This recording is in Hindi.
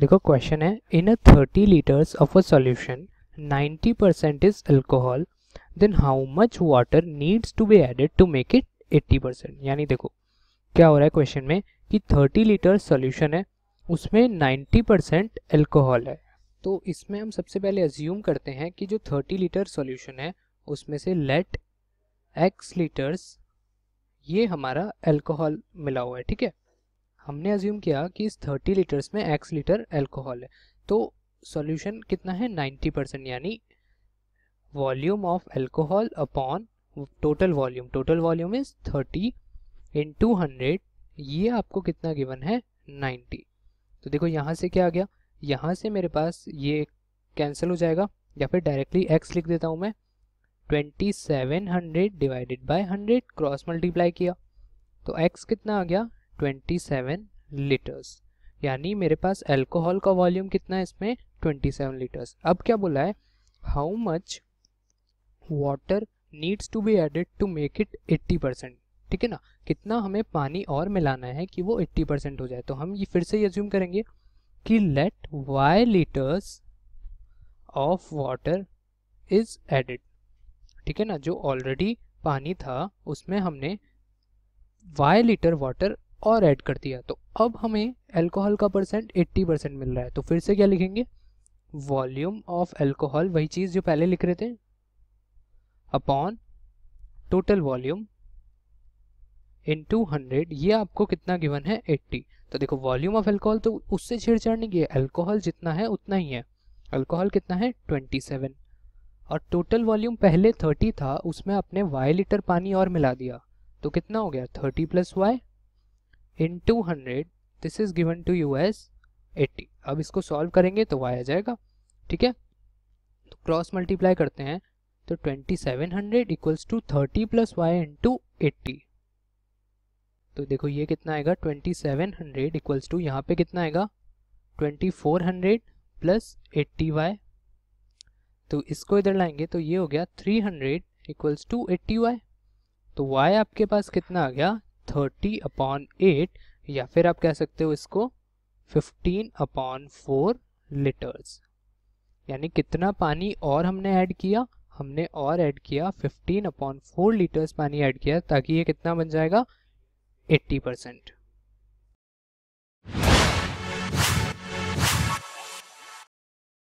देखो क्वेश्चन है in a thirty litres of a solution 90 percent is alcohol then how much water needs to be added to make it 80 percent यानी देखो क्या हो रहा है क्वेश्चन में कि 30 लीटर सॉल्यूशन है उसमें 90 परसेंट एल्कोहल है तो इसमें हम सबसे पहले अज्यूम करते हैं कि जो 30 लीटर सॉल्यूशन है उसमें से लेट एक्स लीटर्स ये हमारा एल्कोहल मिला हुआ है ठीक है हमने अज्यूम किया कि इस 30 लीटर्स में x लीटर एल्कोहल है तो सॉल्यूशन कितना है 90 परसेंट यानी volume of alcohol upon total volume total volume is 30 into hundred ये आपको कितना गिवन है 90 तो देखो यहाँ से क्या आ गया यहाँ से मेरे पास ये कैंसिल हो जाएगा या फिर डायरेक्टली x लिख देता हूँ मैं 2700 डिवाइडेड बाय 100 क्रॉस मल्टीप्लाई किया तो x कितना आ गया 27 लीटर्स यानी मेरे पास अल्कोहल का वॉल्यूम कितना है इसमें 27 लीटर्स अब क्या बोला है how much water needs to be added to make it 80 percent ठीक है ना कितना हमें पानी और मिलाना है कि वो 80 परसेंट हो जाए तो हम ये फिर से यज्यूम करेंगे कि let Y litres of water is added ठीक है ना जो ऑलरेडी पानी था उसमें हमने वाई लीटर वाटर और ऐड कर दिया तो अब हमें अल्कोहल का परसेंट 80 परसेंट मिल रहा है तो फिर से क्या लिखेंगे वॉल्यूम ऑफ अल्कोहल वही चीज़ जो पहले लिख रहे थे upon total volume into hundred ये आपको कितना गिवन है 80 तो देखो वॉल्यूम ऑफ अल्कोहल तो उससे छेड़छाड़ नहीं की अल्कोहल जितना है उतना ही है अल्कोहल कितना है 27 और टोटल वॉल्यूम पहले थर्टी था उसमें आपने वाई लीटर पानी और मिला दिया तो कितना हो गया thirty plus Y into hundred this is given to you as eighty अब इसको सॉल्व करेंगे तो वाई आ जाएगा ठीक है तो क्रॉस मल्टीप्लाई करते हैं तो twenty seven hundred equals to thirty plus Y into eighty तो देखो ये कितना आएगा twenty seven hundred equals to यहाँ पे कितना आएगा twenty four hundred plus eighty Y तो इसको इधर लाएंगे तो ये हो गया three hundred equals to eighty Y तो वाई आपके पास कितना आ गया थर्टी अपॉन एट या फिर आप कह सकते हो इसको फिफ्टीन अपॉन फोर लीटर्स यानी कितना पानी और हमने ऐड किया हमने और ऐड किया फिफ्टीन अपॉन फोर लीटर्स पानी ऐड किया ताकि ये कितना बन जाएगा एट्टी परसेंट